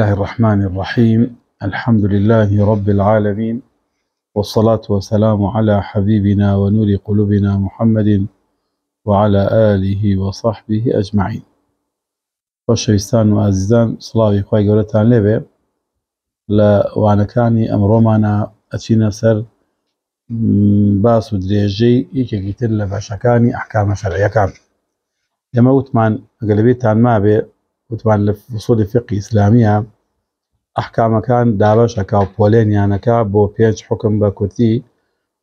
الله الرحمن الرحيم الحمد لله رب العالمين والصلاة والسلام على حبيبنا ونور قلوبنا محمد وعلى آله وصحبه أجمعين خوشویستان و عزیزان سڵاوی خی گەورەتان لێبێ لە وانەکانی ئەمڕۆمانە ئەچینە سر باس و درێژەی یەکێکی تر لە بەشەکانی يموت شەرعیەکان ئێمە وتمان ئەگەلەبێتان مابێ وطبعا لفصول فقه إسلامية أحكام كان دابشة كاو بولينيا نكا بو بيج حكم بكوتي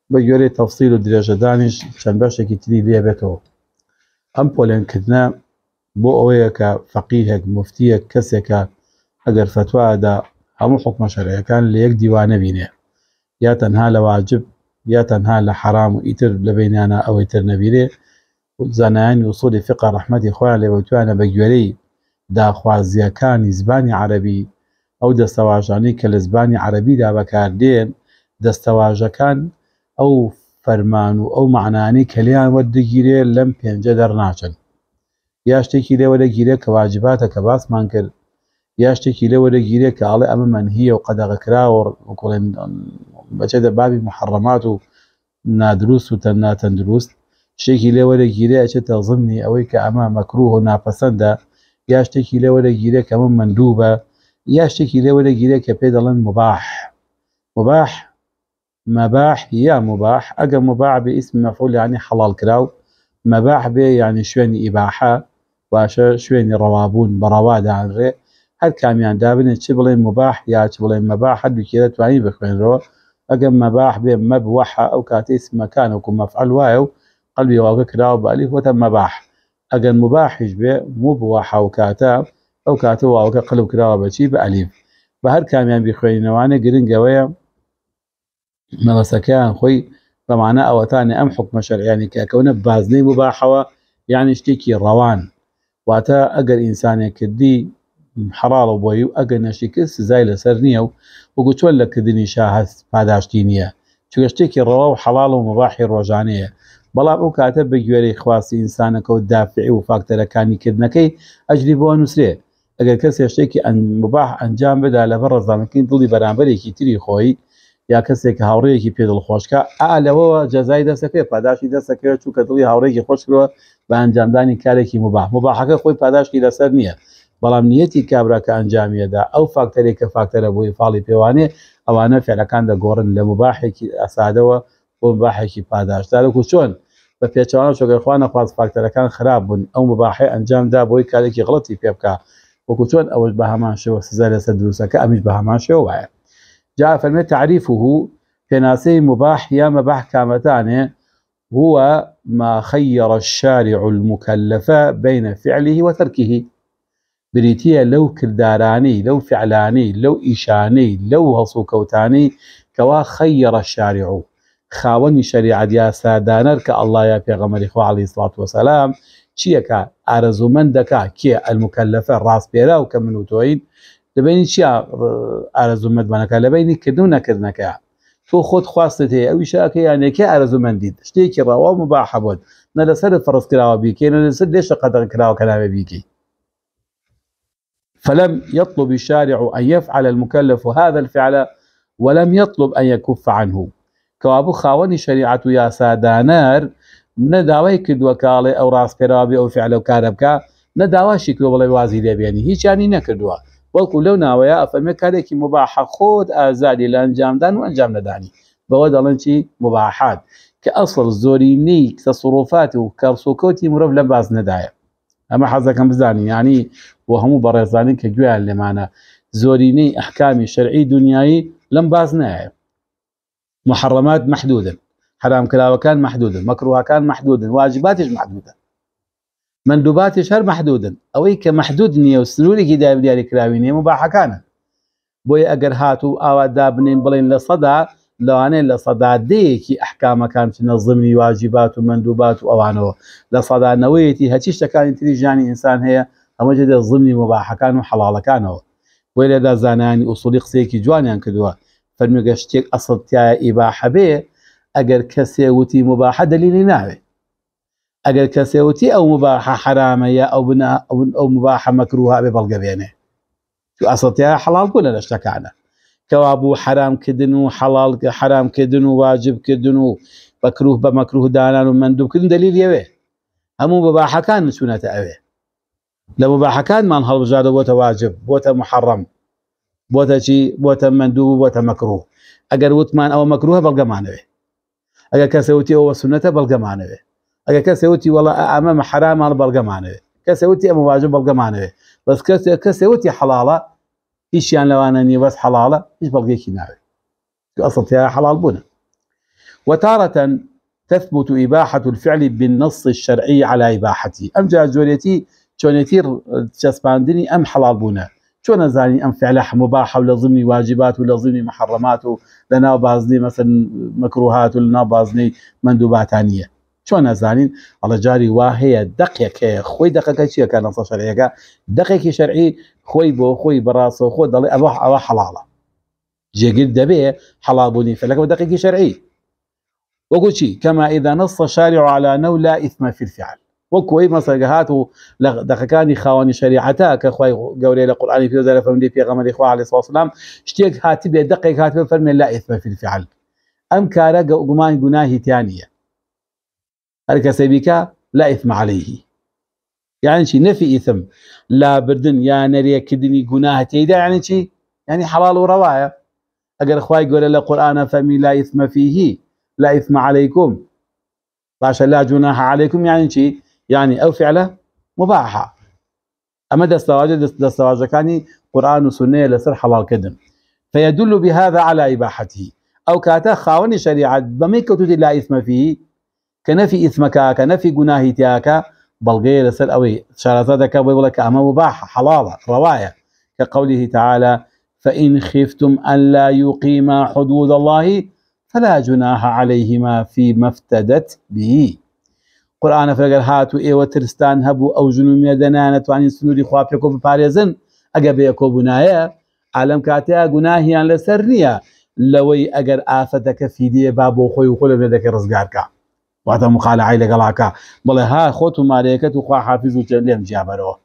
بيوري تفصيل الدرجة دانش شان باشا كتري ليه بيتو أم بولين كدنا بو أويك فقيهك مفتيك كسكا أجر فتوى دا هم حكم شرعي كان ليك ديوانة بينه يا تنها لواجب يا تنها لحرام ويتر لبيني أنا أو يتر نبيلي وزنان وصول فقه رحمتي خوان لبيتوانا بجوري داخوازیەکانی زبانی عەربی ئەو دەستەواژانەی کە لە زبانی عەربیدا بەکاردێن دەستەواژەکان ئەو فەرمان و ئەو معنانی کەلیان وەدەگیرێ لەم پێنجە دەرناچن یا شتێکی لەوەرە گیرە کە واجباتە کە باسمان کرد یا شتێکی لەوەرە گیرێ کە ئاڵێ ئەمە من هیە و قەدەغەکراوە وکڵێن بەچە دەبابی محەڕەمات و نادروست و تەنناتەندروست شتێکی لێوەرە گیرێ ئەچێتە زمنی ئەوەی کە ئەمە مەکروه و ناپەسەندە یا شتێکی لەوە لەگیرە کە من مندووبە یا شتێکی لەوە لەگیرە کە پێ دەڵێن مباح مباح مەباح یا مباح ئەگە مباح بە ئیسم مەفول یعنی حەڵال کراو مباح بێ یعنی شوێنی ئیباحە باشە شوێنی ڕەوابوون بەڕەوادانڕێ هەر کامیان دابنێ چی بڵێن مباح یا چ بڵێن مەباح هەردووکێرە توانی بخوێنەوە ئەگەم مەباح بێ مەبوەح ئەو کاتەی اسمەکانکو مەفعل وایە و قەلبی واگە کراوە بەعلی هۆتە مەباح ئەگەر مباحش بێ مو بووە حوکاتە ئەو کاتە واوەکە قلب کراوە بەچی بە ئەلیف بە هەر کامیان بیخوێنەوانە گرنگەوەیە مەوەسەکەیان خۆی بەمانە ئەوەتانە ئەم حکمە شەرعیانی کەکەونە بازنەی مباحەوە یانی شتێکی ڕەوان واتە ئەگەر ئینسانێک کردی حەڵاڵە بۆی و ئەگەر نەشی کرد سزای لەسەر نییە و وەگو چۆن لەکردنی شاهست پاداشتی نییە چگە شتێکی ڕەوە و حەڵال و مباحی ڕۆژانەیە بەڵام ئەو کاتە بە گوێرەی خواستی ئینسانەکە و دافعی و فاکتەرەکانیکردنەکەی ئەجلی بۆ نووسێ ئەگەر کەس هێشتێکی مباح ئەنجام بدا لەبەر ڕزانەکەی دڵی بەرامبەرێکی تری خۆی یا کەسێک هاوڕەیەکی پێدڵ خۆشکە ئالەوەەوە جەزای دەسەکەی پاداشی دەسەکە چووکە دڵی هاوڕێکی خۆشکەوە بە ئەنجامدانی کارێکی مباح مباحەکە خۆی پاداشتی لەسەر نییە بەڵام نیەتی کابراکە ئەنجامیەدا ئەو فاکتەرێک کە فاکتەرە بۆی فاڵی پێوانێ ئەوانە فێلەکان دەگۆڕن لە مباحێکی ئەسادەوە بۆ باحێکی پاداشدارەکو چۆن بە پێچوان و شگەرخوا نەخواز فاکتەرەکان خراپ بوون ئەو مباحی ئەنجام دا بۆی کارێکی غڵەتی پێ بکە وەکو چۆن ئەوەش بە هەمان شێوە سزار لەسەر دروستەکە ئەمیش بە هەمان شێوە وایە جا فەرمێ تعریفه پێناسەی مباح یا مباح کامەتانێ هو ما خير الشارع المكلف بين فعله وتركه بريتية لو كرداراني لو فعلاني لو إيشاني لو هصوكوتاني كوا خير الشارع خاوني يا يا سادانر خاوەنی شریعت یاسادانەر کە ئەلهە پێغەمەری خواڵی سڵات وسلام چیەکە ئارەزومەند دەکا کێ ئەلمکەلفە ڕاستپێرا و أرزو من و تۆیت دەبینی چیا ئارەزومەندمانەکە لەبینی کردو نەکردنەکە تۆ خۆت خواستت هەیە ئەوی شاکە یانێکی ئارەزومەندید شتێکی ڕاوا مباحەبت نە لەسەر فڕستکراوە بیکەین لەسەر لێشە قەدەر کراوە کەناوێ بیکەی فلم يطلب الشارع أن يفعل المكلف هذا الفعل ولم يطلب أن يكف عنه کەوابوو خاوەنی شریعەت و یاسادانەر نەداوای کردووە کاڵێ ئەو ڕاستپێراوی ئەو فعلە و کارە بکە نەداواشی کرد بڵێ وازی لێبێنی هیچیانی نەکردووە وەکو لەو ناوەیە ئەفەرمێ کارێکی مباح خۆت ئازادی لە ئەنجامدان و ئەنجام نەدانی بەوە دەڵەن چی مباحات کە ئەسڵ زۆرینەی تەسوڕۆفات و کەرسۆکۆتی مرۆڤ لە باز نەدایە ئەمە حەزەکەم بزانانی ینی بۆ هەموو بەڕێزانانی کە گویان لێمانە زۆرینەی ئەحکامی شەرعی دنیایی لەم باز نایە محرمات محدودا حرام كلاوكان محدودا مكروهكان محدودا واجباتش محدودا مندوباتش هەر محدودن ئەوەی کە محدود نییە و سنوورێکی دابیداری کراوی نیێ مباحەکانە بۆی ئەگەر هات و ئاوادا بنین بڵین لە سەدا لەوانەیە لە سەدادەیەکی ئەحکامەکان نەزمی واجبات و مندوبات و ئەوانەوە لە سەدانەوەیەتی هەچی شتەکانی تری ژانی ئینسان هەیە ئەمەجدە زمنی مباحەکان و حەڵالەکانەوە بۆی لەدا زانانی ئووسڵی قسەیەکی جوانیان کردووە فرمي فەرمیێگە شتێک ئەسڵتیایە ئیباحە بێ ئەگەر کەسێوتی مباحە دلیلی ناوێت ئەگەر کەسێوتی ئەو مباحە حرامەیە ئەو أو ئەو مباحە مەکروها بێ بەڵگەبێنێ تو ئەسڵتیایە حەڵال بوون لە شتەکانە کەوا بوو حرامکردن و حەڵال حرامکردن و واجبکردن و بەکروه بە مەکروه دانان هم مباحة كان هەموو بەباحەکان لمباحة كان ما مباحەکانمان هەڵبژادە بوتا واجب بوتا محرم بوتا شي بوتا مندوب بوتا مكروه اگر وتمان ئەوە مەکروە بەڵگەمانەوێ ئەگە کەسەوتی ئەوە سونەتە بەڵگەمانەوێ ئەگە کەسەوتی وڵە ئەمە حرامال بەڵگەمانەوێ کەسەوتی ئەمە واژە بەڵگەمانەوێ بەس کەس کەسەوتی حەڵاڵە هیچیان لەوانە نی بەس حەڵاڵە هیچ بەڵگێکی اصل فيها حلال بنا وتارة تثبت إباحة الفعل بالنص الشرعي على إباحته أم جاء جونيتي جونيتي جسباندني أم حلال بونه شو انا زاني ام فعله مباح ولا ضمني واجبات ولا ضمني محرمات ولا بازني مثلا مكروهات ولا بازني مندوبات ثانيه شو انا زاني على جاري واهي دقيقه خوي دقيقه شي كان نص شرعيه دقيقه شرعي خوي بو خوي براسه خوي ضلي اروح اروح حلاله جي قلت دبي حلابوني فلك دقيقه شرعي وقلت كما اذا نص الشارع على نو لا اثم في الفعل وكوي ئەی مەسەرگە هات دخكاني لە شريعتا كخوي قولي کە في گەورەی لە قورآانی پێ لە فەرمی پێغەمەری خوا لە هاتب شتێک هاتی بێ لا إثم في الفعل أم كارا قمان قناه تانية کەسێ بیکە لا إثم عليه يعني شي نفي إثم لا بردن يا نريا كدني قناه تيدا يعني شي يعني حلال ورواية أقر خواي قولي لا قرآن فمي لا إثم فيه لا إثم عليكم باشا لا جناح عليكم يعني شي يعني او فعله مباحة اما ئەمە دەستەواجە كاني قرآن وسنة لسر حلال كدم فيدل بهذا على إباحته أو كاتا خاوني شريعة بميكة لا إثم فيه كنفي إثمك كنفي جناه تياك بل غير سر أوي ويقول ويقولك أما مباحة حلالة رواية كقوله تعالى فإن خفتم أن لا يقيما حدود الله فلا جناح عليهما فيما افتدت به قرآن فرەگەر هاتو و ئێوە ترستان هەبوو ئەو ژنومێ دەنانەتوانین سنووری خواپێک و بپارێزن ئەگە بەیە کۆبوونایە ئالم عالم گوناهیان لەسەر لسر لەوەی ئەگەر ئافەتەکە فیدە با بۆ خۆی و خۆ لە بێدەکە ڕزگارکە واتە مخالعی لەگەڵاکە بڵێ ها خۆت و مارەکەت و خوا حافز و لێم جیابەرەوە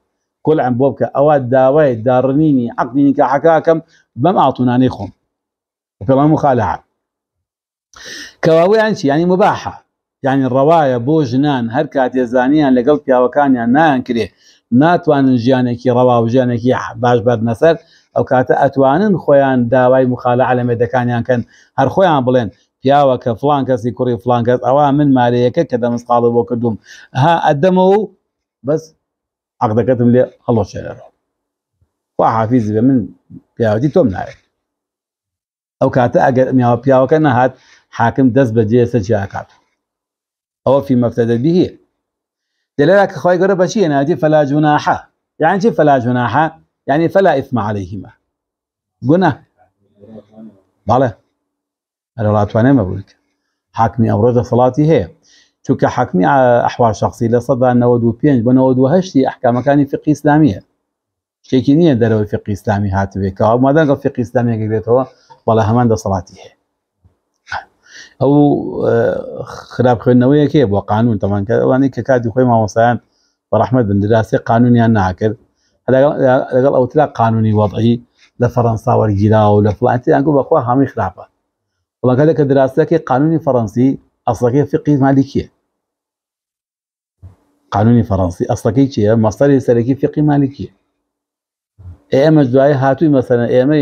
کل ئەم اواد بکە ئەوە داوای داڕنینی عقدینی کە حکاکەم بەم ئاتونانەی خۆم پڵام مخالعات کەواوەیان چی ینی يعني مباحە یعنی ڕەوایە بۆ ژنان هەر کاتێزانیان لەگەڵ پیاوەکانیان نایان کرێ ناتوانن ژیانێکی ڕەوا و ژیانێکی باش بەرنەسەر ئەو کاتە ئەتوانن خۆیان داوای مخالە علەمێدەکانیان کەن هەر خۆیان بڵێن پیاوە کە فلان کەسی کوڕی فلان کەس ئەوە من مارەیەەکە کە دەمەسقاڵ بۆ کردوم ها ئەدەمەوە و بەس عقدەکەتم لێ هەڵۆ شێرەوە خوا حافیز بە من پیاوەتی تۆم ناوێت ئەو کاتە ئەگەر میاوە پیاوەکە نەهات حاکم دەست بەجێ سەجیاکات او فيما افتدت به دلالك خوي قرب شيء نادي يعني فلا جناح يعني شيء فلا جناح يعني فلا اثم عليهما قلنا بله انا لا ما ابوك حاكمي امرض صلاتي هي شو كحاكمي آه، احوال چونکە حاکمی ئەحوار شخصی لە سەدا احكام كان فقه اسلاميه فقی ئسلامیە الفقه نییە دەرەوەی فقی ئسلامی هاتوێت کە مادەگەڵ قلت هو بێتەوە همان هەمان صلاتي هي ئەو آه، خراپ كي بو قانون تەمان کەوانی کە کاتی خۆی مامۆسایان بەڕحمد بندراسی قانونیان ناکرد لەگەڵ ئەوترا قانونی وەضعی لە فەەنسا وەرگیرا و لە فڵاتیان گو بەخوا هەمی خراپە وڵەکە کە دراسەکەی قانونی فەڕەنسی ئەسڵەکەی فقی مالیکیە قانونی فەڕەنسی ئەسڵەکەی چیە مەستری سەرەکی فقی مالیکیە ئێمە دوای هاتووی مەسەرە ئێمە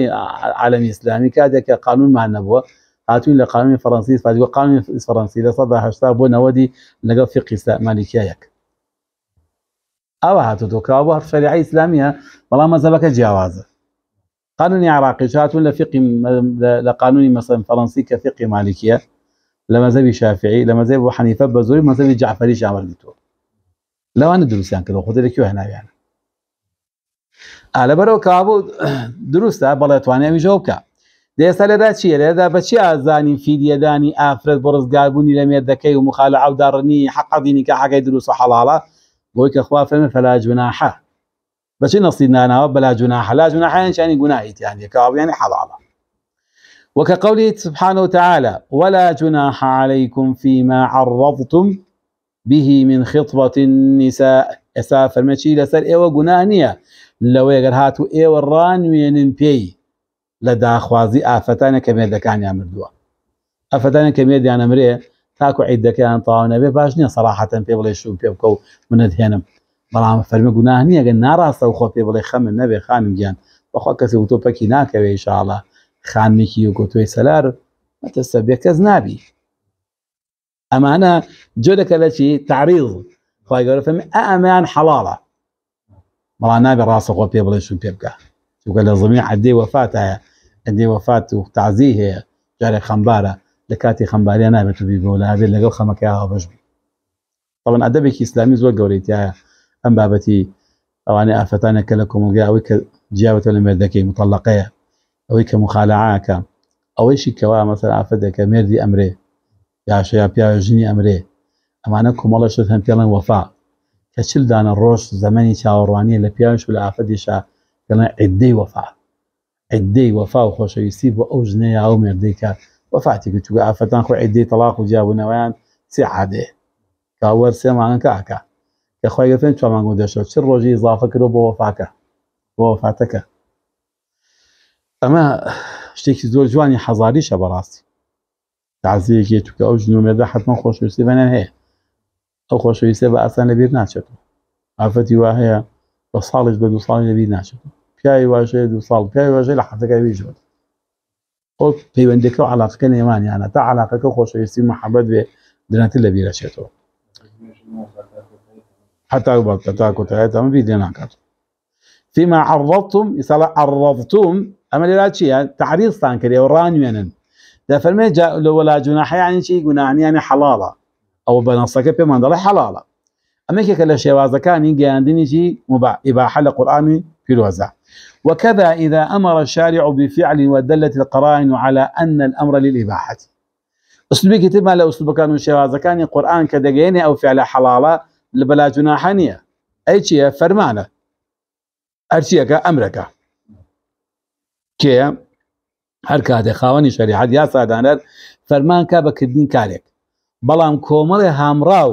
عالمی ئسلامی کاتێک کە مع النبوه هاتون لقانون فرنسي فادي قانون فرنسي لصدى هشتا بو نودي لقل في قصة مالكيا او هاتو دوكا او هاتو شريعي اسلامية والله ما زبك جاوازة قانون عراقي شاتون لفقي لقانون مثلا فرنسي كفقه مالكية لما زبي شافعي لما زبي حنيفة بزوري ما زبي جعفري شامل بتو لو انا دروس يعني كده خذ لك هنا يعني على برو كابو دروس تاع بلا توانيه بجوكا دێستا لەدا چیە لەدا بەچی ئازانی فیدیەدانی ئافرەت بۆ ڕزگاربوونی لە دکی و مخالە ئاوداڕنی حەقەدینی کە حەگەی دروست و حەڵاڵە بۆی کە خوافەمە فەلاجوناحە بەچی نەستی ناناوە بەلاجونا حەلاجونا حیانشانی گوناهیتیان یەکاویانی حەڵاڵە وكقوله سبحانه وتعالى ولا جناح عليكم فيما عرضتم به من خطبة النساء أسافر مشي لسر إيوا جنانية لو يقر هاتو إيوا الران وينن بي لە داخوازی ئافەتانە کە مێردەکانیان مردووە ئەفەدانە کە مێردیان ئەمرێ تاکو عیدەکەیان تاوانەبێ باش نییە سەراحەتەن پێ بڵێ شو پێ بکە و منت هێنم بەڵام فەرمە گوناه نیە گە ناڕاستە و خۆ پێ بڵێ خەمن نەبێ خانم گیان بەخوا کەسی وتۆپەکی ناکەوێ شاڵە خانمێکی و گۆتوی سەلار مەتەسە بێ کەس نابی ئەمانە جۆ دەکە لە چی تاریڵ خی گەورەفەم فهم حەڵاڵە بەڵام نابێ ڕاستە خۆ پێ بڵێ شو پێ بکە چکە وقال زمین عدي وفاته عندي وفات وتعزيه جاري خمبارة لكاتي خمبارية أنا بقول بيبو اللي جو خمك يا أبجبي طبعا أدبك إسلامي زوج قوليت يا أم بابتي أو أنا آفتانا كلكم القاء أويك جاوة المردكي مطلقية أويك أو إيش كوا مثلا آفتك مردي أمره يا شيا بيا جني أمره أمري ئەمانە کۆمەڵەشت شو هم وەفا وفاء كشل دان الروش زمني چاوەڕوانی اللي پیاش و لە شا كنا عدي وەفات عدي وفاء خوش يسيب او او مرديكا وفاتي قلت لك عفتان خو عدي طلاق وجاب نوايان سي عادي كاور سي معنا كاكا يا خوي فين تشوف مانغو دا شو سر روجي اضافه كرو بوفاكا بوفاتكا اما شتيك زول جواني حزاري شبا راسي تعزيك يتوك او جنو مرد حتما خوش يسيب انا هي او خوش يسيب اصلا نبير ناشتو عفتي واهي وصالج بدو صالج نبير پیاوی واژەیە دو لحظه پیاوی واژەی لە حەفەکەی ویژوە خۆ علاقه و علاقەکە نێوانیانە تا علاقه علاقەکە خۆشەویستی محەبەت بێ درەتی لە بیرەچێتەوە حتى تا تام ئەمە بی دێناکات فيما عرضتم يسأل عرضتم أما لا شيء تعريض تانكري وران وينن ده فرمي جاء ولا جناح يعني شيء جناح يعني حلالة أو بنصك بمن ضل حلالة أما كي كلا شيء وازكان يجي عندني شيء مباح إباحة لقرآن في الوزع وكذا إذا أمر الشارع بفعل ودلت القرائن على أن الأمر للإباحة اسلوبي كتب ما أسلوب كانوا كان قرآن كدقيني أو فعل حلالة لبلا جناحانية أي شيء فرمانة أرشيك أمرك كي هەر کاتێک خاوەنی شەریعەت یا سادانەت فەرمان کا بەکردین کارێک بەڵام کۆمەڵی هامڕاو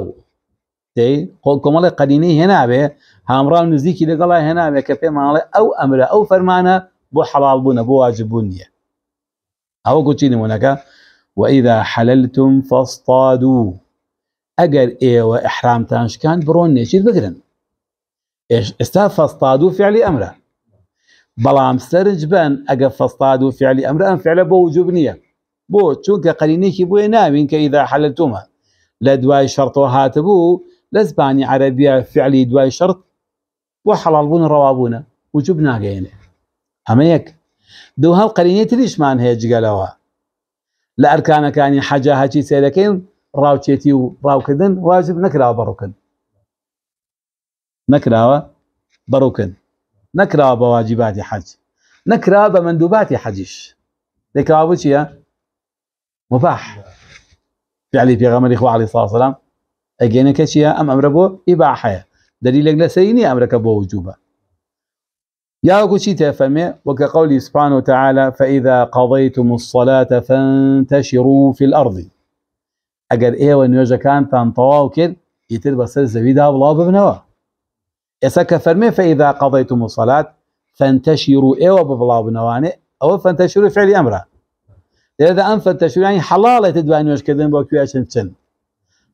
کۆمەڵی هنا به هامران نزیکی لەگەڵای هێناوێت کە پێماڵێ او امره او فرمانه بو حلال بوونە بۆ واجببوون نییە ئەوە گوتی نمونونەکە واذا حللتم فاصطادوا اگر ئەگەر ئێوە تانش كان بڕۆن نێچیر بگرن ئێستا فاصطادوا فعلي فعلی ئەمرە بەڵام سرج بن ئەگە فەستاد امره ام فعلا بو فعلە بۆ وجوب نییە بۆ چونکە قەرینێکی بۆیە ناوین کە ئیدا حەلتومە لە دوای شەرتەوە هاتبوو لە زبانی عەربیە فعلی دوای وحلال بون روابونا وجبنا ناقينه هميك دو هل قرينية ليش مان انهي جقلوا لأركان كان حاجة هاتي سيلكين راو تيتي وراو كدن واجب نكراو بروكن نكراو بروكن نكراو بواجبات حج نكراو بمندوبات حجيش ذكراو بوشيا مباح فعلي في غمر إخوة عليه الصلاة والسلام أجينا كشيا أم أمر بو إباحة دليلك لسيني أمرك بوجوبة يا كشي تفهمي وكقول سبحانه وتعالى فإذا قضيتم الصلاة فانتشروا في الأرض أجر إيه ونيوجا كان تنطوا كد يتر بسر الزبيدة الله ببنوا يسكى فرمي فإذا قضيتم الصلاة فانتشروا إيه وببلا بنواني أو فانتشروا فعل أمره إذا أن فانتشروا يعني حلال تدبان يوش كذن بوكيو عشان تشن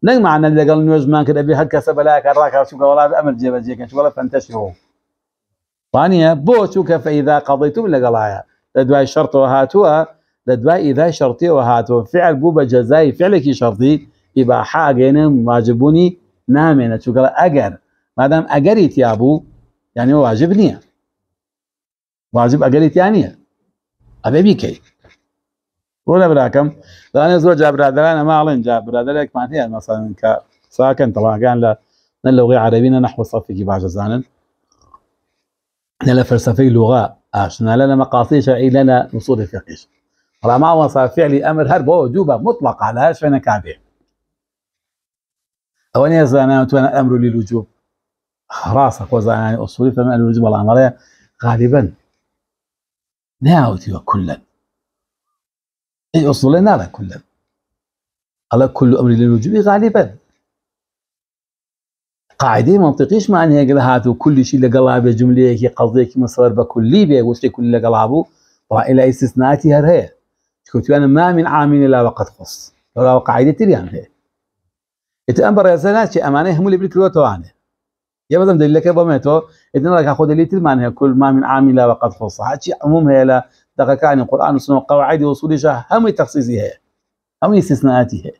نەک معە لەگەڵ نوێژمان کرد ئەبی شو قال بەلایکە ڕاکچووکە وڵات ئەمر جێبەجێکە وڵە فەنتەشیەوە وانە بۆ چووکە فەیدا قەڵیتوم لەگەڵایە لە دوای لدواء هاتووە وهاتوا لدواء إذا شرطي وهاتوا فعل بوو بە جەزای فعلێکی شەرتی ئیباحاگەێنە واجببوونی نامێنە چووکەڵە ئەگەر مادام ئەگەری تیا بوو يعني یعنی واجب نییە واجب أجريت يعني أبي ئەبێ ولا براكم لان زوج انا ما علين جاب لك معناتها يعني مثلا ك ساكن طبعا كان لا اللغه عربينا نحو صفي كي بعض زانن نلا فلسفي لغه اشنا لنا مقاصيش لنا نصوص فقيش ولا ما صار فعلي امر هرب وجوبه مطلق على ايش فينا او اني زانا وانا امر للوجوب راسك وزانا يعني اصولي فمن الوجوب والعمليه غالبا ناوتي وكلا أي أصول لا نرى كلا على كل أمر للوجوب غالبا قاعدة منطقيش معناها قال هاتو كل شيء لقلابه جملة كي قضية كي مصدر بكلي به وشي كل لقلابه طبعا إلى استثناءات هر هي كنت أنا ما من عامل إلا وقد خص ولا قاعدة تريان هي يتأمر يا سناتي أمانة هم اللي بريكلوا توانه يا بدم دليلك بمتو إذن لك أخذ اللي تلمانه كل ما من عامل إلا وقد خص هاتشي عموم هي لا دقا كان القرآن والسنة وقواعد وصولها هم تخصيصها هم استثناءاتها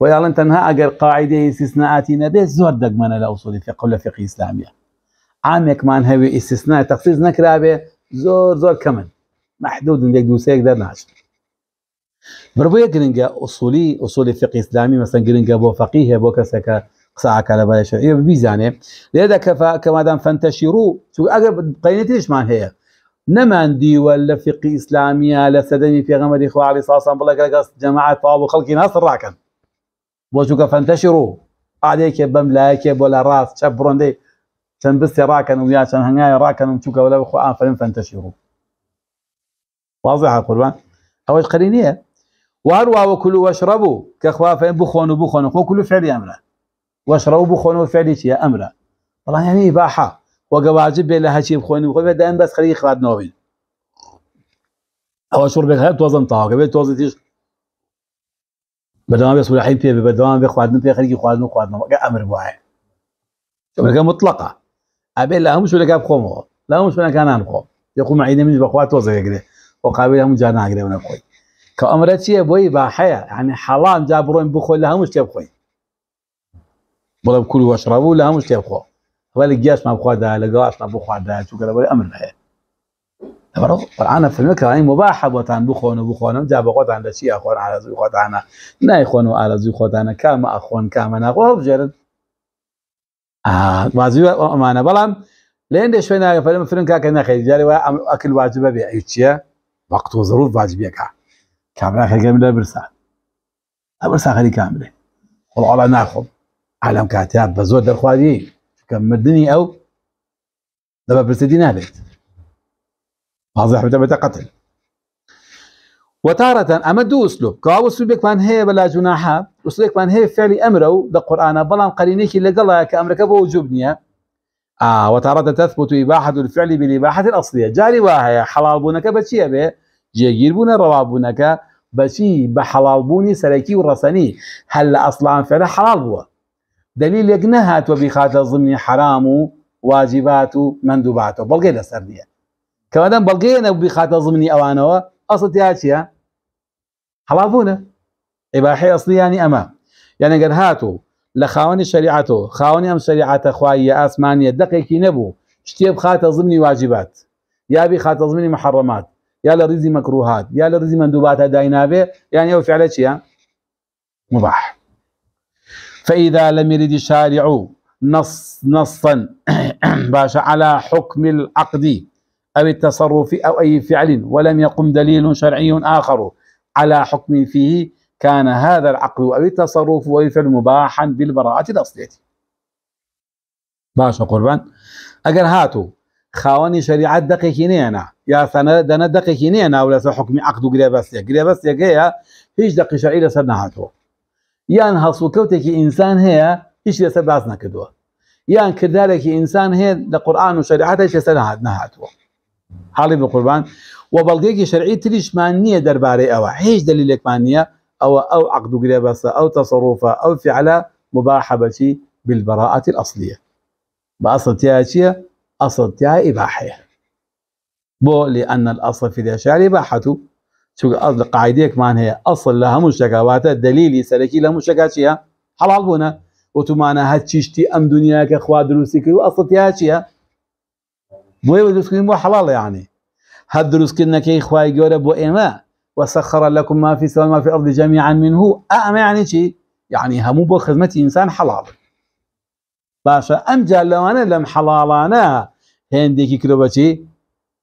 ويلا تنها اگر قاعده استثناءاتي نبي زور دقمنا لأصول الفقه ولا فقه إسلامية عامك ما هوي استثناء تخصيص نكرابه زور زور كمان محدود عندك دوسه يقدر ناش بروي جرينجا اصولي اصول فقه اسلامي مثلا جرينجا بو فقيه بو كسكا قصا على بلا شيء لذا كفا كما دام فانتشروا شو اقرب قينتيش معن هي نمان ديوال لفقي ئیسلامیە لسدني في پێغەمەری خوارد ساسان بڵێک لەگەست جەماعات تااب و خەڵکی ناسر ڕاکەن بۆ چووکە فەنتەشی ڕوو عادێکێ بەم لایەکێ بۆ لە ڕاست چە بڕۆندەی چەند بستی ڕاکەن و یا چەند هەنگایە ڕاکەن و چووکە لە فانتشرو ئافرین فەنتەشی ڕوو واضح قوربان ئەوەش قەری نییە وهروە بخونوا وەشڕەبوو کە خوافێن بخۆن و بخۆن خۆ کلو فعلی ئەمرە وەشڕە و وەگە واجب بێ لە هەچی بخۆین خۆ بێت دەن بەس خەری خاتنەوەین ئەوە شڕ بێت هەر تۆزم تاواکە بێت تۆزی تیش بەدەوام بێ سوورحی پێ بەدەوام بێ خواردن پێ خەرکی خواردن و خواردنەوەگە ئەمر وایە ئەمریکا مطلقە ئەبێ لە هەموو شولەکە بخۆمەوە لە هەموو شوەکانان بخۆ یخوم عینە منش بەخوا تۆزەگرێ بۆ قابل هەموو جا ناگرێونە خۆی کە ئەمرە چییە بۆی باحەیە ینی حەڵان جا بڕۆین بخۆی لە هەموو شتێ بخۆین بڵێ کوور ولی گیاس ما بخواد داره القراش ما بخواد داره چون که ولا امر نه. دوباره قرآن فرمی که این مباح بوتان بخون بخوانم جاب قوت عند شيء أخوان على زوي قوت عنا نا إخوان على زوي قوت عنا كام أخوان کام أنا قوة بجرد آه ما زوي ما أنا بلام لين ده شوي نعرف فلما فلم كا كنا خير جاري ولا أكل واجبة بيا يتشيا وقت وظروف واجبية كا كاملة خير كاملة برسا برسا خلي كاملة والله ناخذ علم كاتب بزود الخوادي مدني او دابا برسيدي نالت واضح بدا قتل وتارة أما دو أسلوب كاو أسلوبك من هي بلا جناحة أسلوبك من هي فعل أمره دا قرآن بلا قرينيك اللي قال لك أمرك بوجوبنيا آه وتارة تثبت إباحة الفعل بالإباحة الأصلية جاري واهي حلال بونك بشي به جيجير بونا رواب بونك بشي بحلال بوني سلكي ورساني هل أصلا فعل حلال بوه دليل نەهاتوە بیخاتە الضمني حرام و واجبات و مندوباتەوە بەڵگەی لەسەر نییە کەوادەم بەڵگەیەنە بیخاتە زمنی يا ئەسە تیا اباحي هەڵابوونە يعني ئەسلیانی يعني یانەگەر هاتوو لخاوني خاوەنی خاوني ام ئەم شریعەتە خواییە ئاسمانیە دقێکی نبو شتێ بخات الضمني واجبات يا خاتە الضمني محرمات يا لرزي مكروهات يا لرزي مندوبات ریزی يعني هو یان ئەو مباح فإذا لم يرد الشارع نص نصا باش على حكم العقد أو التصرف أو أي فعل ولم يقم دليل شرعي آخر على حكم فيه كان هذا العقد أو التصرف أو الفعل مباحا بالبراءة الأصلية باشا قربان أقل هاتو خاواني شريعة دقيقيني أنا يا سنة دنا دقيقيني أنا ولا حكم عقد قريبا سيا قريبا سيا هيج دقي شرعي لسرنا هاتو یان هەڵسوکەوتێکی ئینسان هەیە هیچ لەسەر باز نەکردووە یان کردارێکی ئینسان هەیە لە قورآان و شریعەتە لەسەر هاات نەهاتوە حاڵی بە قوربان و بەڵگەیەکی شەرعی تریشمان نییە دەربارەی ئەوە هیچ دلیلێکمان نییە ئەوە ئەو عقدوگرێ بەسە ئەو تەسەڕۆفە ئەو فعلە مباحەبەتی بالبراءة الأصلية بأصل تياتية أصل تيا إباحية بو لأن الأصل في الأشياء الإباحة شو قاعديك لە هي اصل لها لە هەموو دليلي سلكي لها لە هەموو حلال بونا حەڵال بوونە وتمانە هەر چیشتی ئەم دنیا کە خوا دروستی کرد و ئەسڵتیا چیە بۆی مو حلال يعني هاد دروس كنا كي خواي گەورە بۆ ايما وسخر لكم ما في السماء ما في الارض جميعا منه اما يعني شي يعني همو بو خدمه انسان حلال باشا ام انا لم حلالانا هندي كروبتي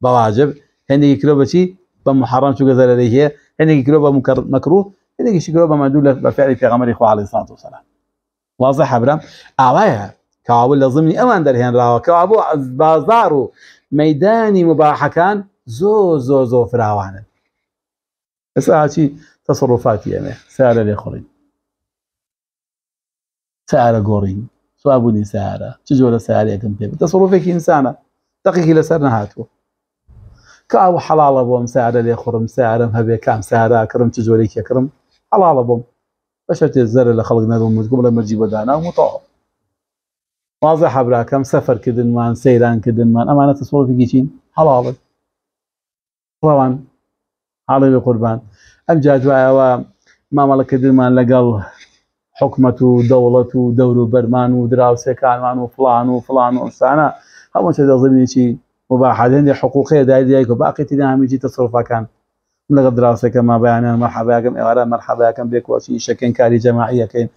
بواجب هندي كروبتي محرم شو قزل ليه هنيك كلوبا مكروه هنا شي كلوبا بفعل في غمر اخو عليه الصلاه والسلام واضح برام أعوايا كعبو لازمني امان در هن راوا كعبو بازارو ميداني مباحه كان زو زو زو فراوانه اساعتي تصرفاتي يعني سعر الاخرين سعر غورين سوابوني سعر تجول سعر يا كم تصرفك انسانه دقيقه لسرنا هاتو کە ئاو حەڵاڵە بۆم سارە لێ خوڕم كام هەبێ کام سارا کڕم حلال بوم کڕم حەڵاڵە بم بەشە تێ زەرە لە خەڵک نەبم مزگوم لە مەرجی بەدانا وتەوە سفر حەبراکەم سەفەرکردنمان سەیرانکردنمان ئەمانە تەسوڵێکی چین هەڵاڵت ڕەوان حاڵی حلال قوربان ئەم جا دوایەوە مامەڵەکردنمان لەگەڵ حکومت و دەوڵەت و دەور و دولة و دراوسەکانمان و فلان و فلان و ئەسانە هەموو چ دەزبینی چی مباحەدێنی حقوقی دای دیایک و باقی تدا هەمیجی تەصرفەکان لەگەڵ دراستەکەمە بەیانیان مەرحەبەکەم ئێوارە مەرحەبەکەم بێکۆچی شەکەن کاری جەماعیەکەین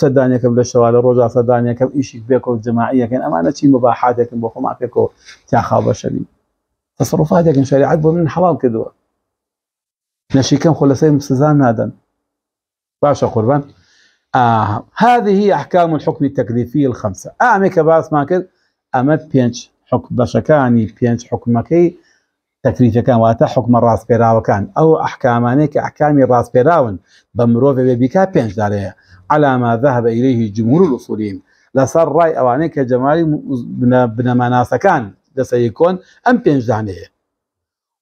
سەدانەکەم لە شەوا لە ڕۆژا سەدانەکەم ئیشی بێکۆ جەماعیەکەن ئەمانە چی مباحاتێکم بۆ خۆما پێکۆ تیاخا بەشەوی تصرفاتێکن شریعت بۆ من حڵال کردووە نەشیکەم خۆ لەسەی سزان نادەن باشە قوربان آه. هذه هي أحكام الحكم التكليفي الخمسة أعمك آه، باس ما كد أمد بينش كان واتا حكم الراس بيراو كان او احكاماني كاحكامي الراس بيراون بمروف بە مرۆڤێ داريه على ما ذهب اليه جمهور او لەسەر ڕای بن کە كان بنەماناسەکان سيكون ام ئەم داريه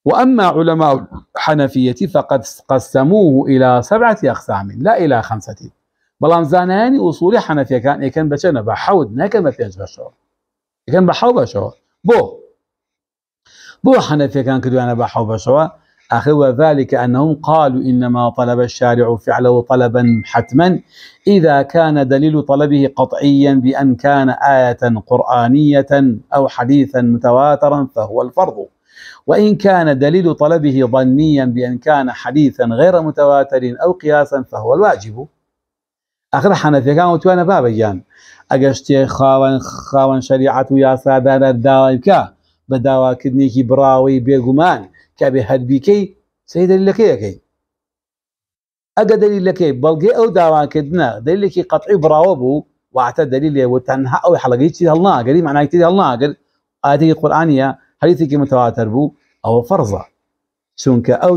وأما علماء الحنفية فقد قسموه إلى سبعة أقسام لا إلى خمسة بلان زاناني اصولي حنفية كان إيكن بچنة بحود نكن بفينج بشر یەکەن بە حەو بو بو حنفي كان كدو انا حەو بەشەوە أخي وذلك أنهم قالوا إنما طلب الشارع فعله طلبا حتما إذا كان دليل طلبه قطعيا بأن كان آية قرآنية أو حديثا متواترا فهو الفرض وإن كان دليل طلبه ظنيا بأن كان حديثا غير متواتر أو قياسا فهو الواجب ئەخر حەنەفەکان وتوانە بابەیان ئەگە انا خاوەن خاوەن شریعەت و یاسادانە داوای بکە بە داواکردنێکی براوەی لك کە بێ هەربیکەی سی دەلیلەکەیەکەی بلقي او داوا كدنا دليل دەلیلێکی قەتعی براو بو واتە دليل و تەنها ئەوی حەڵەکەی چی هەڵناگەری معناکتری هەڵناگر ئادەی قورآانیە هەریتێکی متەواتر بوو متواتر بو او فرضه سونك او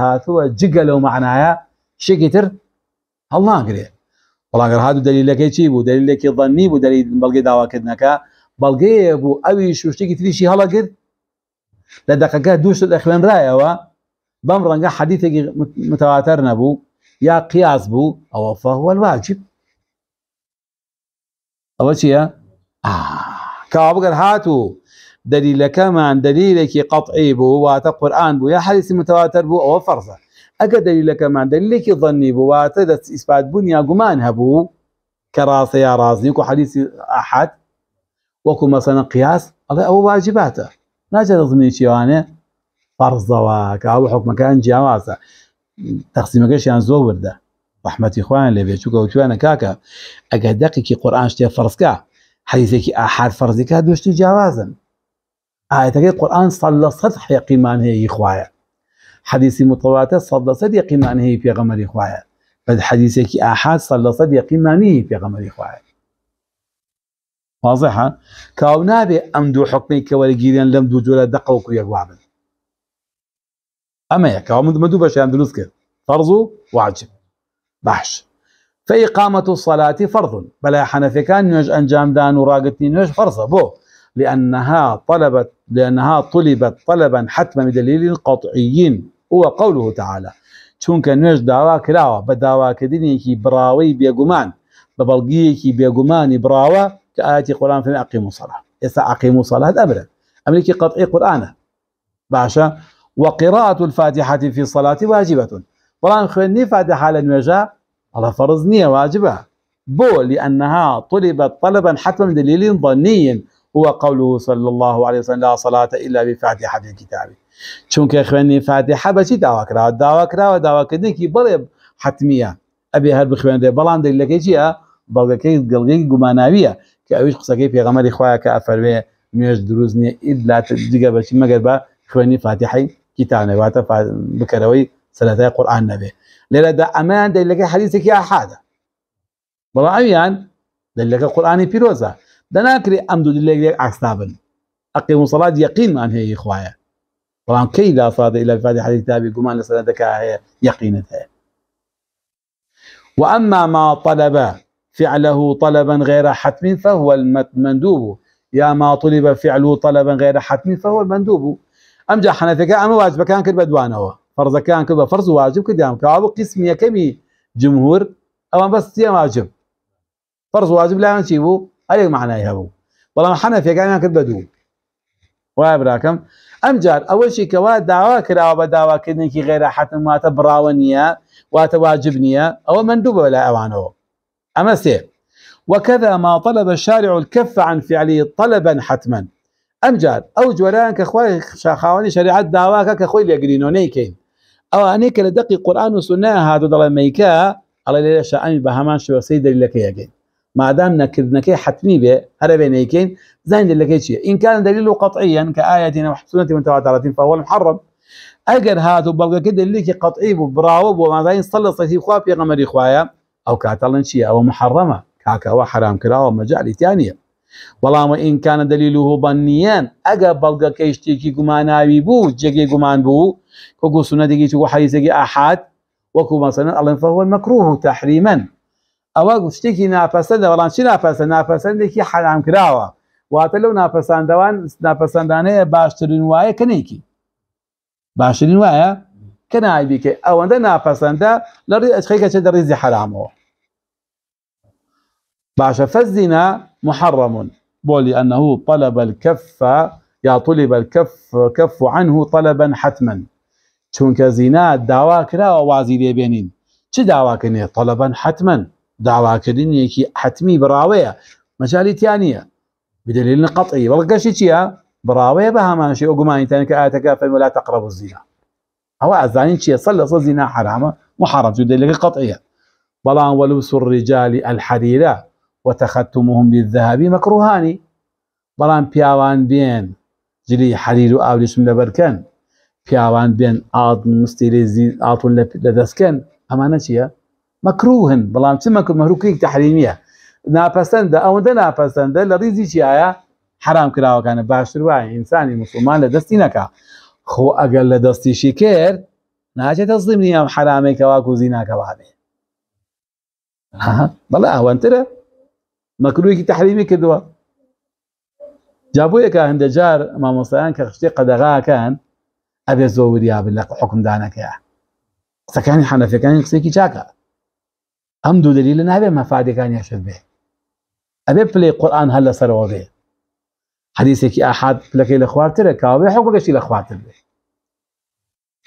هاتووە جگە لەو معناها شێکی الله هەڵناگرێت لك لك بەڵام هەر هاادو دلیلەکەی چی بوو دلیلێکی دەنی بوو دەلی بەڵگەی داواکردنەکە بەڵگەیە بوو ئەوی شوشتێکی تریشی هەڵەگرت متواتر نبو يا قياس بو او فهو الواجب او یا قیاس بوو ئەوە فەهوەواجب ئەوە لك آه، کابگەر هاتوو دليل لك قطعي بو واتە قورآان بو يا حەریسی متواتر بو او فەرزە دلیل که ئەگە دەلیلەکەمان دەلیلێکی ظەنی بوو واتە دەست ئیسپات بوون یا گومان هەبوو کە نیکو حدیث ڕازنیک و مثلا قیاس او واجباته نه چرا ظنی فرض و که او حکم کان جوازه تقسیم ناجە دەزمێ چیوانێ برده کە ئەو حکمەکان جیاوازە که زۆر وردە ڕحمەتی خۆیان لەبێ چووکە وتوانە کاکە ئەگە دەقیکی که شتێ فەرزکە حەیزێکی ئاحار فەرزیکە دوشتی جیاوازن ئاەتەکەی قورآان سەڵ لە سەد حەقیمان هەیە خواهد حديث متواتر صلى صد یقیمانه في پیغمبری خواهد بد أحد صلى احاد صد صد یقیمانه في پیغمبری خواهد واضحه کاو نابێ أمدو دوو حکمی کەوەرە لم دو دوو جۆرە يا وکو یەکوابن ئەمەیە کاو من دوو بەشیان دروست کرد واجب بحش فإقامة الصلاة فرض بلا حنفكان نوج أنجام دان وراقتني نوج فرضة بو لأنها طلبت لأنها طلبت طلبا حتما بدليل قطعي هو قوله تعالى چونکە نوێژ داوا کراوە بە داواکردنێکی كي براوي بە بەڵگیەکی كي براوە کە ئاەتی قرآن فێن أقيموا صلاة يسا أقيموا صلاة أبدا أمريكي قطعي قرآن باشا وقراءة الفاتحة في الصلاة واجبة قران خويني فاتحة لنوجا على فرض واجبة بو لأنها طلبت طلبا حتما دليل ظني هو قوله صلى الله عليه وسلم لا صلاة إلا بفاتحة الكتاب چونکە خوێنی فاتحە بەچی داواکراوە داواکراوە داواکردێکی بڵێ حتممیە ئەبێ هەر بخوێنێ بەڵام دەیلەکەی چیە بەڵگەکەی گەڵگەی گوماناویە کە ئەوش قسەکەی پێغەمەری خخوایە کە ئەفەروێ نوێژ دروست نیە ئیدلا دیگە بەچی مەگەر بە خوێنی فاتحی کیتانەواتە بکەرەوەی سەتای قورآان نەبێ لێرەدا ئەمان دەیلەکە حەریسێکی ئاحادە بەڵامیان دەیلەکە قورآانی پیرۆزە دەناکرێ ئەم دوو لێک لێک ئاستابن ئەقی مسەڵات یەقینمان هەیە خوایە طبعا كي لا صاد الى الفاتحه لە قمان هەیە یقینت هەیە وأما ما طلب فعله طلبا غير حتم فهو المندوب يا ما طلب فعله طلبا غير حتم فهو المندوب أم جا حنثك أم واجب كان كل بدوانه فرض كان كل فرض واجب كدام قسم يا كمي جمهور أو بس يا واجب فرض واجب لا نشيبه هذا معناه ابو والله حنفك أم كل بدو وابراكم ئەمجار اول شيء داوا کراوە بە داواکردنێکی غێرا حتم غير حتى ما تبراونيه واجب نییە ئەوە مندوب ولا لای ئەوانەوە وكذا ما طلب الشارع الكف عن فعله طلبا حتما ام جار جۆران کە كخوي شاخاوانی شریعت كخوي کە خۆی لێگرینۆ نیکەین ئەو ئەنێک کە لە دقی قورآان و سنە هادو دەڵێ میکە ئەڵێ لێرە شعانی بە هەمان شوەسەی دەریلەکە ما دام نكي حتمي به هذا بينيكين زين لك شيء ان كان دليله قطعيا كايه او حسنه فهو المحرم اجر هاتو بلغ كده اللي قطعي براو وما زين صلى صلى اخوا في غمر اخوايا او كاتل شيء او محرمه كاك او حرام كلا ثانيه والله ما ان كان دليله بنيان اجا بلغ كيشتي كي غماناوي بو جي غمان بو كو سنه دي وحديث احد وكو مثلا الله فهو المكروه تحريما ئەوە گوشتێکی ناپەسە ولان چی ناپەسە ناپەسەندێکی حەلام کراوە واتە لەو ناپەساندەوان ناپەسەندانەیە باشترین وایە کنێکی باشترین وایە کە نایبیکە ئەوەندە ناپەسەندە لە ڕێ ئەچخیکە چێتە ڕێزی حرامەوە باشە فزنا محرم بولي أنه طلب الكف يا طلب الكف كف عنه طلبا حتما چونك زنا داوا كرا وازي ليبينين چه داوا كنه طلبا حتما دعوة كدنيا كي حتمي براوية مجالي تانية بدليل قطعي برقشي تيا براوية بها ماشي وقماني تاني كآية تكافل ولا تقربوا الزنا هو أزاني تيا صلى صلى زنا حرامة محرم في دليل قطعية بلا ولوس الرجال الحريرة وتختمهم بالذهب مكروهاني بلا بياوان بين جلي حرير أو لشم لبركان بياوان بين آض مستيلي زي آطول لدسكان أمانة تيا مەکروهن بەڵام چ مەکر مەروکەی تحریمیە ناپەسەندە ئەوەندە ناپەسەندە لە ڕیزی چیایە حرام كان باشتر وایە ئینسانی مسلمان خو لدستي لە دەستی نەکە خۆ ئەگەر لە دەستیشی کرد ناچێتە زیمنی ئەم حرامێکەوە کوزی ناکەوابێ مكروه كي تحريمي تحریمی جابوه جابۆیەکە هنده جار ما مامۆستایان کە خشتی قەدەغاکەن ئەبێ زۆوریا بن لە حکمدانەکەیە قسەکانی حەنەفەکانی قسێکی چاکە ئەم دوو دلیل نابێ مەفادەکانی هەشت بێ ئەبێ پلی قورآن هەر لەسەرەوە بێ حدیثێکی ئاحاد احد لە خوارترە کاوێ حکوەکەشی حقوق شي بێ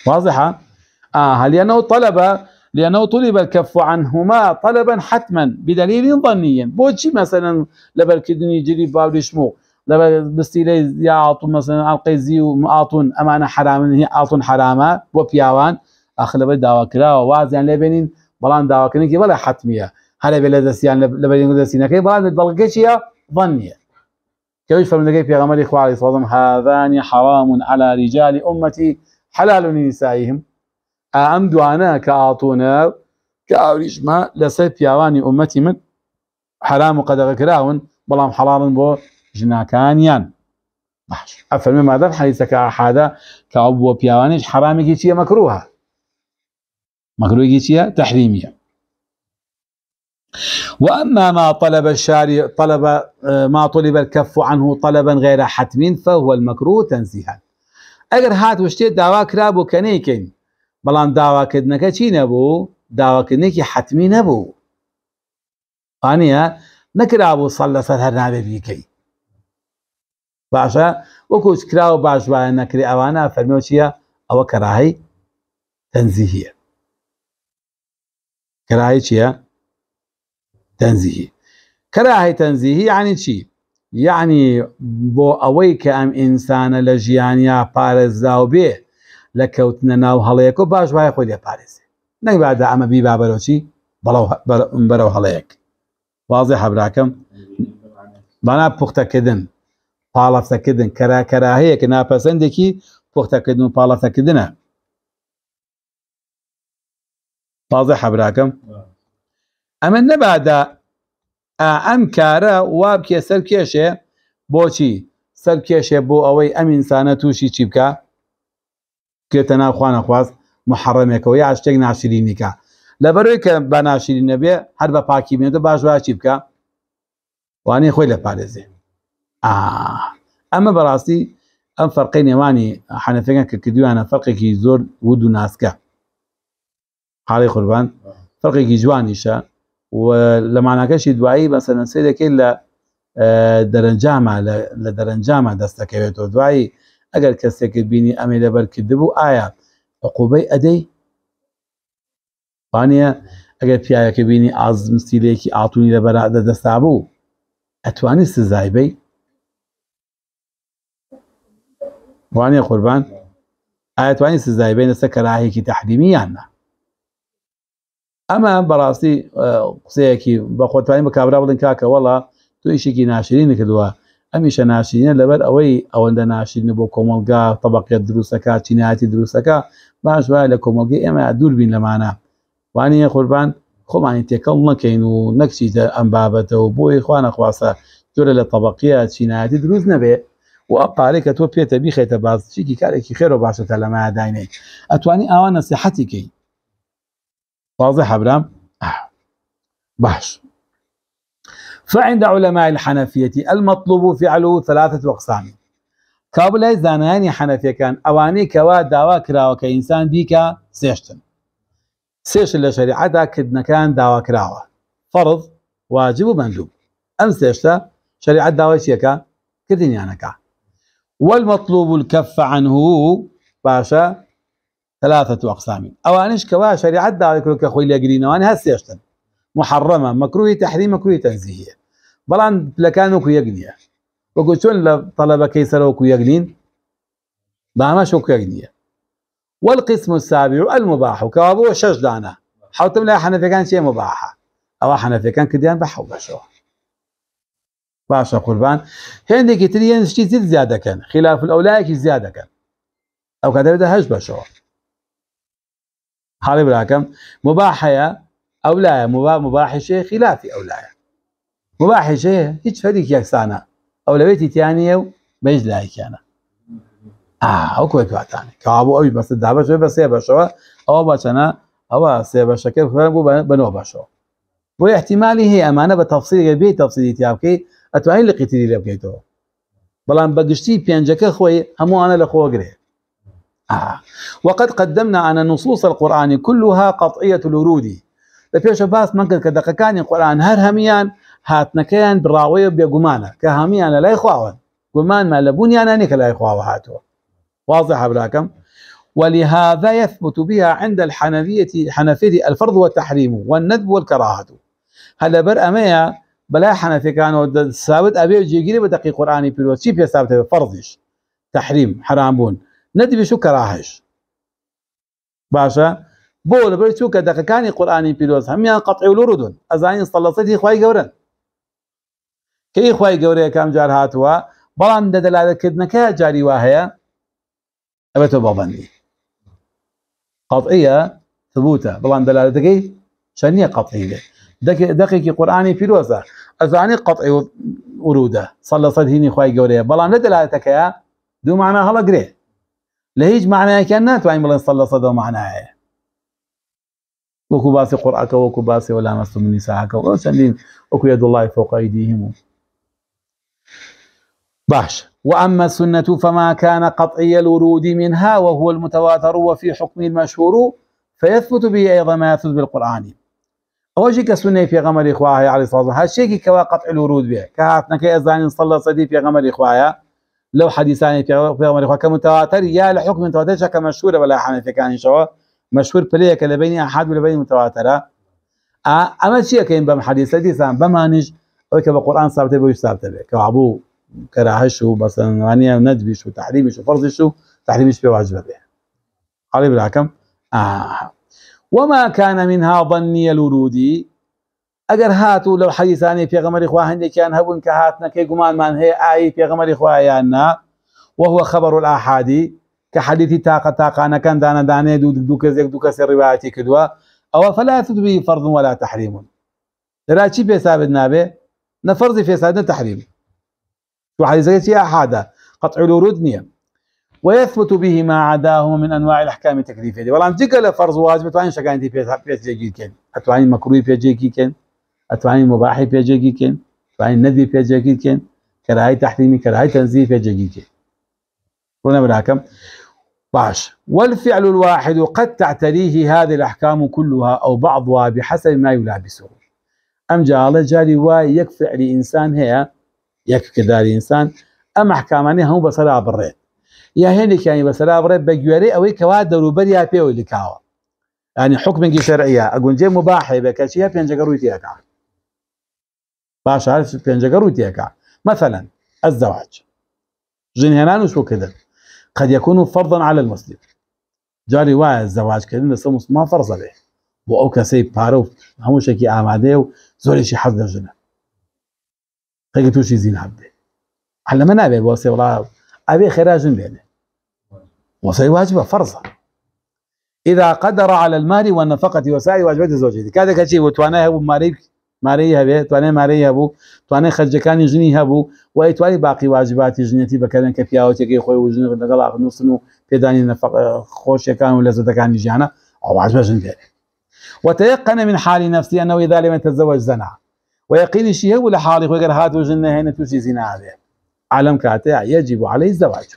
واضحة آه هل ينو طلب لأنه طلب الكف عنهما طلبا حتما بدليل ظني بوشي مثلا لبل كدني جري باوليش مو لبل بستيلي يا اعطوا مثلا القيزي ومعاطون أمانة حرام هي اعطوا حرامة وبياوان أخلب الدواكرا ووازن لبنين بلان بەڵام داواکردنی وەلا حتممیە هەر بێ لە دەستیان لە دەستینەکەی بڵام بەڵگە چیە ظنية كيف فمن في إخوة عليه الصلاة هذان حرام على رجال أمتي حلال لنسائهم أم دعانا كأعطونا كأوريش ما لسي بيواني أمتي من حرام قد غكراون بلام حلال بو جناكانيان أفرمي ماذا حديثك أحدا كأبو بيوانيش حرامك شيء مكروها مكروهي تحريمية وأما ما طلب الشارع طلب آه، ما طلب الكف عنه طلبا غير حتم فهو المكروه تنزيها اگر هات وشتي دعوة كرابو كنيكين بلان دعوة كدنك چي نبو داوا كدنك حتمي نبو فانيا نكرابو صلى صلى هر نابي بيكي باشا وكوش كراو باش بايا نكري اوانا فرميو چيا او كراهي تنزيهيه كراهية چيا تنزيهي كراهية تنزيهي يعني چي يعني بو اوي كام انسان لجيانيا پارزاو بيه لكوتنا ناو هليكو باش واي خوي لي پارزي نك بعد اما بي بابلو چي بلو برو هليك واضح براكم بنا بوختا كدن بالا کردن کرا كرا كراهية كنا بسندكي بوختا كدن بالا پالفته کردنه تازە حەبراکەم ئەمە نەبادا ئەم کارە وا بکێ سەر کێشێ بۆچی سەر کێشێ بۆ ئەوەی ئەم ئینسانە تووشی چی بکە کرێتە ناوخواانەخواست محەڕەمێکەوە یا شتێک ناشرینیکە لەبەرەوەی کە با ناشرین نەبێ هەر بە پاکی بێنێتە باشوا چی بکە وانەی خۆی لە پارێزێ ئەمە بەڕاستی ئەم فەرقی نێوانی حەنەفەکان کە کردویانە فەرقێکی زۆر ود و ناسکە حاڵی قوربان فەرقێکی جوانیشە لە ماناکەشی دوایی بەسەرەن سیرەکەی لە آه، دەرەنجامە لە دەرەنجامە دەستەکەوێتەوە دوایی ئەگەر کەسێکی بینی ئەمە لەبەرکرد بوو ئایا عقوبەی ئەدەی وانە ئەگەر پیاەکە بینی ئازم سیلەیەکی ئاتونی لە بەرادە دەستا بوو ئەتوانی سزایبەی وانە اتواني سزاي بي لەسەر کەراهێکی تحریمی یاننا ئەمە بەڕاستی قسەیەکی بەخۆتوانی بە کابرا بڵین کاکەوەڵا تو ئیشێکی ناشرینە کردووە ئەمیشە ناشرینە لەبەر ئەوەی ئەوەندە ناشرینە بۆ کۆمەلگا طبقیت دروستەکە چینایەتی دروستەکە باش وایە لە کۆمەلگە ئێمە دوور بین لەمانە وانە قوربان خۆمانی تێکەڵ نەکەین و نەکسیتە ئەم بابەتەوە بۆی خوانەخواسە جۆرە لە طبقیە چینایەتی دروست نەبێت و ئە پارێک کە تۆ پێتە بیخێتە بازچیکی کارێکی خێرۆ باشەتە لەماداینێک ئەتوانی ئاوان نەسیحەتی کەین واضح أبرام؟ آه. بحش فعند علماء الحنفية المطلوب فعله ثلاثة أقسام قبل زناني حنفية كان أواني كوا داوا كرا كإنسان بيكا سيشتن سيش اللي شريعة كدنا كان داوا كرا فرض واجب ومندوب أم سيشتا شريعة داوا شيكا كدنيانكا والمطلوب الكف عنه باشا ثلاثة أقسام أوانش كوا شريعة ذلك لك أخوي لأقرين وأنا هسيشتن محرمة مكروه تحريم مكروه تنزيهية بلان لكانوكو يقنية وقلت شون لطلبة كيسروكو يقنين شو شوكو يقنية والقسم السابع المباح كوابو شج دانا حوتم لا في كان شيء مباحة أو في كان كديان بحو بشو باشا قربان هندي كتير شتي زيادة كان خلاف الأولاك زيادة كان أو كذا هج بشو حاڵی براکەم مباحەیە ئەو لایە مبا مباحشەیە خلافی ئەو لایە مباحشەیە هیچ فەرێک یەکسانە ئەو لەوێتی تیانە و بەیج لایکیانە آه، ئەو کوێ کاتانێ کابوو ئەوی بەس دابش بە سێ بەشەوە ئەوە بچەنە ئەوە سێ بەشەکە فەرم بوو بو بەشەوە بۆ احتیممالی هەیە ئەمانە بە تەفسیریگە بێ تەفسیری تیابکەی ئەتوانین لە قیتری لە بکەیتەوە بەڵام بەگشتی خوي خۆی أنا لە خۆگرێ آه. وقد قدمنا أن نصوص القرآن كلها قطعية الورود لپێشە باس من کە كان القرآن هر هميان هات نكيان براوية بيقمانا كهميان لا لای قمان ما لبوني أنا نيك لا يخواه هاتووە واضح حبراکەم ولهذا يثبت بها عند الحنفية حنفية الفرض والتحريم والندب والكراهة هلا بر ميا بلا حنفي كانوا ثابت أبي جيجيري بدقي قرآني في شي بيثابت فرضش تحريم حرام بون ندبی شو کراهش باشە بۆ لەبەر چووکە دەقەکانی قورآانی پیرۆز هەمیان قەتعی و لوردون ئەزانین سەڵەسەتی خی گەورن کەی خی گەورەیە کام جار هاتووە بەڵام دەدەلالەکردنەکە جاری وا هەیە ئەبێتە بابندی قەتعیە ثبوتە بەڵام دەلالەتەکەی چەندە قەتعی لێ دقيقي قرآني في روزة أزاني قطع ورودة صلى صدهيني خواي بلان ده دلاله يا دو معنى هلا قريه لهيج كان كانت وين بلا صلى صدى معنى وكو باسي قرأك وكو باسي ولا مس من نساءك وكو يد الله فوق أيديهم باش وأما السنة فما كان قطعي الورود منها وهو المتواتر وفي حكم المشهور فيثبت به أيضا ما يثبت بالقرآن أوجيك السنة في غمر إخوائها عليه الصلاة والسلام هالشيء كوا قطع الورود به كهاتنا كي أزاني صلى صديق في غمر إخوائها لو حديثاني في في عمر كمتواتر يا لحكم متواتر شكا مشهوره ولا حامل في كان شوا مشهور بليه كلا بين احد ولا بين متواتر آه، اما شيء كاين بام حديث حديثان بمانج او كبا قران صابته بو صابته كعبو كراهش مثلا وانيه ندبش وتحريمش وفرضش تحريمش في واجب به علي بالحكم اه وما كان منها ظني الورودي اگر هاتو لو حديثاني في هاتوو لەو هندي كان هبون كهاتنا كي قمان من هي آي في پێغەمەری خوایان يانا وهو خبر الأحادي تاقة تاقة أنا كان دانا دانەدانێ دو دوو کەسێک دوو کەسێ رواياتي كدوا أو فلا تدوي فرض ولا تحریمون لرا چی پێ ثابت نابێ نەفەرزی فێسادە تحریم تو حەدیثەکە چی ئاحادە قطع الورود نییە ويثبت به ما عداه من انواع الاحكام التكليفيه والله جيك فرض واجب تواني شكاين في بيت جيكي كان اتواني مكروه بيت جيكي كان اتوانی مباحی جگی کن اتوانی ندی جگی کن کرای تحریمی کراهی تنزیه جگی کن قلنا براكم باش والفعل الواحد قد تعتريه هذه الأحكام كلها أو بعضها بحسب ما يلابسه أم جعل جاري واي فعل لإنسان هي يك كدار إنسان أم أحكاماني هم بصلاة بريد يا هني كان بصلاة بريد بجواري أو كوا دروبريا بيو لكاوا يعني حكم شرعية أقول جي مباحي بكاشيها بينجا قرويتيها كاوا باش عارف پێنجەکە روتیەکە مثلا الزواج جن هنا و كذا قد يكون فرضا على المسلم جاري وایە الزواج لەسەر مسلمان فەرزە بێ بۆ ئەو کەسەی پارە و هەمووشێکی ئامادەیە و شي حەز جنة قەگە زين حبي على علەمە نابێت بۆ سێ وڵا ئەبێ وصي واجبة فرضا إذا قدر على المال والنفقة وسائل واجبات الزوجية كذا وتوانا هو ماريك مارەی هەبێت توانێ مارەی هەبوو توانێت خەرجەکانی ژنی هەبوو و ئەتوانی باقی واجباتی ژنیەتی بکەن کە پیاوەتێکی خۆی وژن لەگەڵ ئاخنووسن و پێدانی خۆشیەکان و لە زەدەکانی ژیانە ئەواز بەژن بێت وتيقن من حال نفسي أنه إذا لم يتزوج زنا ويقين شيء ولا حالي غير هات وجنة هنا توشي زنا به عالم كاتع يجب عليه الزواج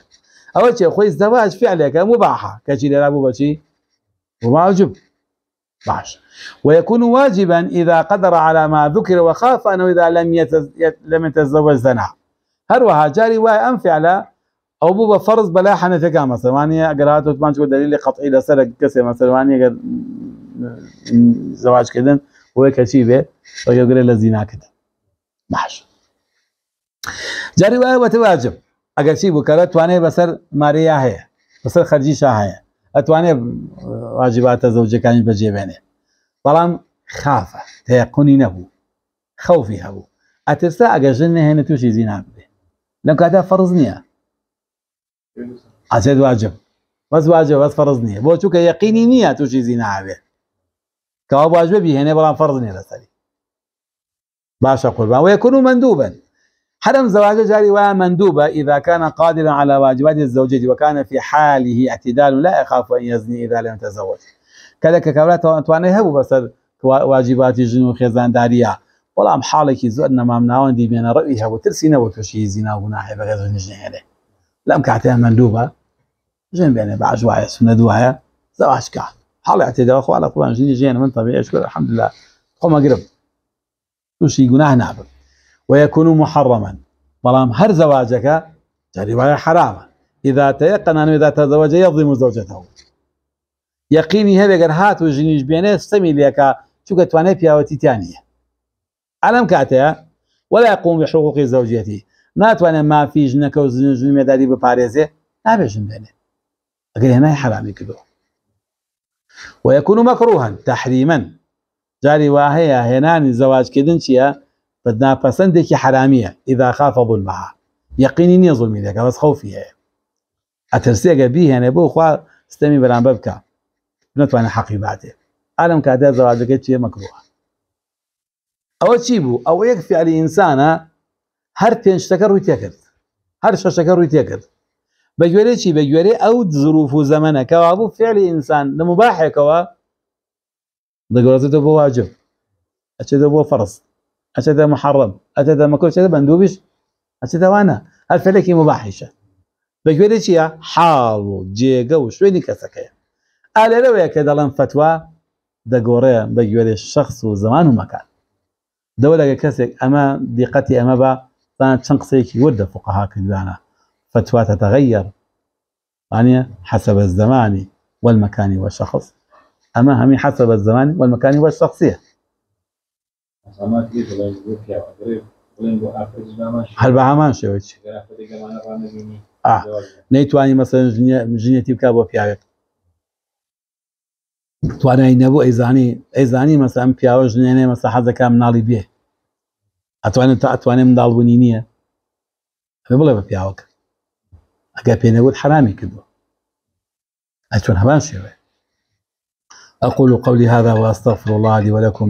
أول شيء خوي الزواج فعلك مباحة كشي لا أبو بشي وما واجب ويكون واجبا إذا قدر على ما ذكر وخاف أنه إذا لم يتز... لم يتزوج زنا هروها جاري واي أم فعلا أو بوبا فرض بلا حنث كام مثلا وانيا قرأت وثمان شو دليل قطعي لسرق كسر مثلا وانيا زواج كذا وهي كشيبة ويقول للزنا كدن محش جاري واي وتواجب أقل شيء بكرة تواني بسر ماريا هي بسر خرجي شاه هي ئەتوانێت واجیباتە زەوجەکانی بەجێبێنێ بەڵام خافە تەیەقنی نەبوو خەوفی هەبوو ئەترسا ئەگە ژن نهێنە تووشی زینا بێ لەم کاتا فرض نیا ئاسێت واجب بس واجب بەس فەرز نییە بۆ چووکە یەقینی نییە تووشی زیناابێ کەوا واژبێ واجبه بەڵام فەرز نیە لەسەری باشە قوربان و یەکون و مندوو بن حرم زواج جاري ومندوبة إذا كان قادرا على واجبات الزوجة وكان في حاله اعتدال لا يخاف أن يزني إذا لم يتزوج كذلك كبرات تواني هبو بسر واجبات جنو خزان داريا بەڵام حاڵێکی زؤدنا نەمامناوەندی بێنە ڕەوی هەبوو ترسی نەوە تووشی زییناوبوو ناحێ بەگەز نژێنێ لەم کاتیان مندوو بە ژێن بێنێ بە عژواایە سونە دوایە زەواشکە حاڵی تێداوە خوا لە قوانژنی ژێن من الحمد لله قوم خۆمەگرم توشي قناه نعبر ويكون محرما بلام هر زواجك رواية حرامة إذا تيقن أنه إذا تزوج يظلم زوجته يقيني هذا قر هات وجنيش بيني سمي لك شو كتواني بياوتي تانية ألم كاتيا ولا يقوم بحقوق زوجته ناتوانێ ما في و زنجون مێداری بباريزي يعني. لا بێنێ ئەگەر هێنای حرامی کردو وەکون و مەکڕوهن تحریمەن جاری وا هەیە هێنانی زەواجکردن چییە بەدناپەسەندێکی حرامیە ئیدا خافە بولمەها یقینی نییە زڵمی دەکە بەس خەوفی هەیە ئەترسێگە بیهێنێ يعني بۆ خوا ستەمی بەرامبەر بکە نتوانە حەقیباتێ ئالم کاتە زەواجەکە چیە مەکرووە ئەوە چی بوو ئەوە یەک فعلی او يكفي على ڕووی هر هەر شەشەکە ڕووی تێکرد بە گوێرەی بە گوێرێ ئەو زروف و زەمەەکەوا بوو فعل انسان لە كوا دەگەڕێتە بۆ واجب ئەچێتە بۆ أتذا محرم أتذا مكروه أتذا بندوبش أتذا وانا الفلكي مباحشة بەگوێرە چیە حاڵ جيجا وشويني و شوێنی کەسەکەی ئالێرەوەیە کە دەڵێن فتووا دەگۆڕێ بەگوێرە شخص و زمان و مەکان دەوە لەگە کەسێک ئەمە دیقەتی ئەمە بە چەند قسەیەکی وردە فقها تتغير يعني حسب الزمان والمكان والشخص أما همي حسب الزمان والمكان والشخصية هەر بە هەمان شێوە نەیتوانی مەسەر ژنیەتی بک بۆ پیاوێت توانایی نەبوو ئەیزانی ئەیزانی مەسەم پیاوە ژنێنێ مەسە حەزەکە مناڵی بێ ئەتوانێت تا ئەتوانێت منداڵبوونی نییە بڵێ بە پیاوەکە ئەگە پێنەوت حرامی کردو ئەتون هەمان شێوێ أقول قولي هذا وأستغفر الله لي ولكم